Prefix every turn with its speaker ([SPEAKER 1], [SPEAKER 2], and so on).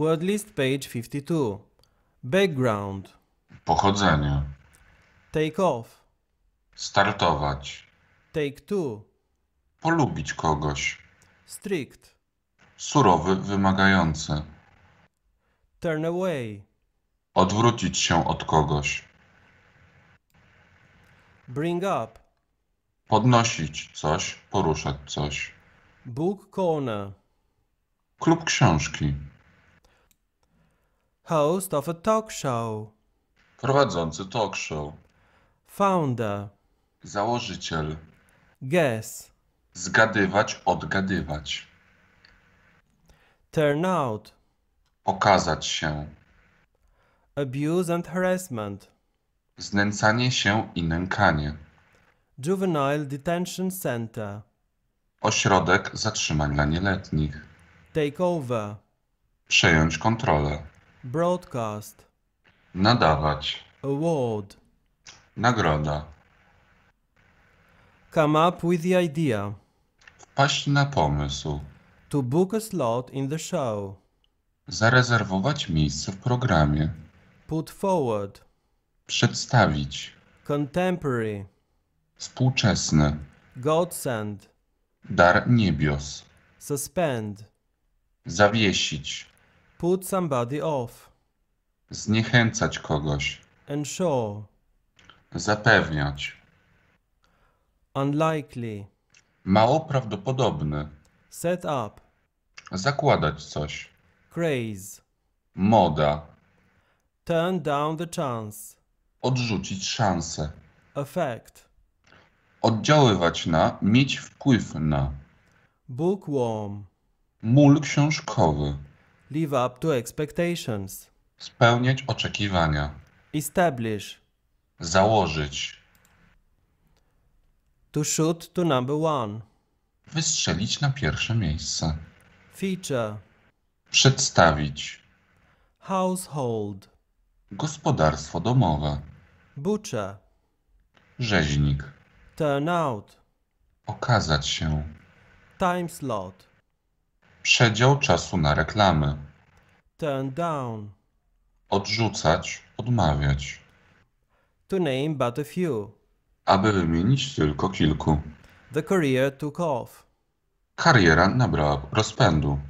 [SPEAKER 1] Word list page 52. Background. Pochodzenie. Take off.
[SPEAKER 2] Startować.
[SPEAKER 1] Take two.
[SPEAKER 2] Polubić kogoś.
[SPEAKER 1] Strict.
[SPEAKER 2] Surowy, wymagający.
[SPEAKER 1] Turn away.
[SPEAKER 2] Odwrócić się od kogoś.
[SPEAKER 1] Bring up.
[SPEAKER 2] Podnosić coś, poruszać coś.
[SPEAKER 1] Book corner.
[SPEAKER 2] Klub książki
[SPEAKER 1] host of a talk show,
[SPEAKER 2] prowadzący talk show,
[SPEAKER 1] founder,
[SPEAKER 2] założyciel,
[SPEAKER 1] guess,
[SPEAKER 2] zgadywać, odgadywać,
[SPEAKER 1] turn out,
[SPEAKER 2] okazać się,
[SPEAKER 1] abuse and harassment,
[SPEAKER 2] znęcanie się i nękanie,
[SPEAKER 1] juvenile detention center,
[SPEAKER 2] ośrodek zatrzymań dla nieletnich,
[SPEAKER 1] take over,
[SPEAKER 2] przejąć kontrolę.
[SPEAKER 1] Broadcast.
[SPEAKER 2] Nadawać.
[SPEAKER 1] Award.
[SPEAKER 2] Nagroda.
[SPEAKER 1] Come up with the idea.
[SPEAKER 2] Wpaść na pomysł.
[SPEAKER 1] To book a slot in the show.
[SPEAKER 2] Zarezerwować miejsce w programie.
[SPEAKER 1] Put forward.
[SPEAKER 2] Przedstawić.
[SPEAKER 1] Contemporary.
[SPEAKER 2] Współczesny.
[SPEAKER 1] Godsend.
[SPEAKER 2] Dar niebios.
[SPEAKER 1] Suspend.
[SPEAKER 2] Zawiesić.
[SPEAKER 1] Put somebody off.
[SPEAKER 2] Zniechęcać kogoś.
[SPEAKER 1] Ensure.
[SPEAKER 2] Zapewniać.
[SPEAKER 1] Unlikely.
[SPEAKER 2] Mało prawdopodobny. Set up. Zakładać coś.
[SPEAKER 1] Craze.
[SPEAKER 2] Moda.
[SPEAKER 1] Turn down the chance.
[SPEAKER 2] Odrzucić szansę.
[SPEAKER 1] Effect.
[SPEAKER 2] Oddziaływać na, mieć wpływ na.
[SPEAKER 1] Bookworm.
[SPEAKER 2] Mól książkowy.
[SPEAKER 1] Live up to expectations. Spełniać oczekiwania. Establish. Założyć. To shoot to number one.
[SPEAKER 2] Wystrzelić na pierwsze miejsce. Feature. Przedstawić.
[SPEAKER 1] Household.
[SPEAKER 2] Gospodarstwo domowe. Butcher. Rzeźnik.
[SPEAKER 1] Turn out.
[SPEAKER 2] Okazać się.
[SPEAKER 1] Time slot.
[SPEAKER 2] Przedział czasu na reklamy.
[SPEAKER 1] Turn down.
[SPEAKER 2] Odrzucać, odmawiać.
[SPEAKER 1] To name but a few.
[SPEAKER 2] Aby wymienić tylko kilku.
[SPEAKER 1] The career took off.
[SPEAKER 2] Kariera nabrała rozpędu.